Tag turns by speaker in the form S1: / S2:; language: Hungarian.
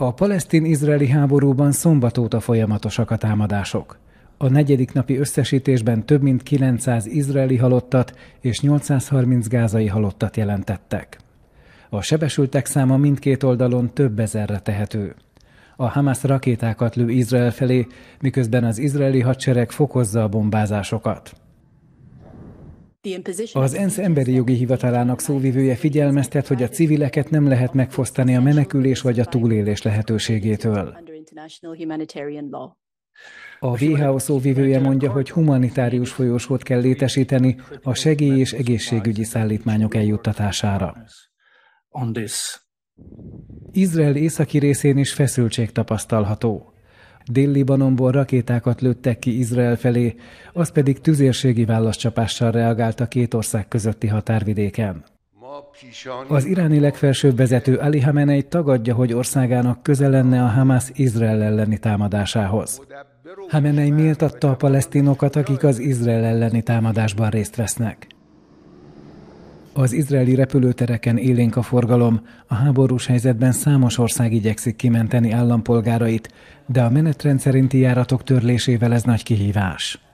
S1: A palesztin-izraeli háborúban szombat óta folyamatosak a támadások. A negyedik napi összesítésben több mint 900 izraeli halottat és 830 gázai halottat jelentettek. A sebesültek száma mindkét oldalon több ezerre tehető. A Hamas rakétákat lő Izrael felé, miközben az izraeli hadsereg fokozza a bombázásokat. Az ENSZ emberi jogi hivatalának szóvivője figyelmeztet, hogy a civileket nem lehet megfosztani a menekülés vagy a túlélés lehetőségétől. A WHO szóvivője mondja, hogy humanitárius folyósót kell létesíteni a segély és egészségügyi szállítmányok eljuttatására. Izrael északi részén is feszültség tapasztalható. Dél-Libanonból rakétákat lőttek ki Izrael felé, az pedig tüzérségi válaszcsapással reagált a két ország közötti határvidéken. Az iráni legfelsőbb vezető Ali Hamenei tagadja, hogy országának köze lenne a Hamas Izrael elleni támadásához. Hamenei méltatta a palesztinokat, akik az Izrael elleni támadásban részt vesznek. Az izraeli repülőtereken élénk a forgalom. A háborús helyzetben számos ország igyekszik kimenteni állampolgárait, de a menetrend szerinti járatok törlésével ez nagy kihívás.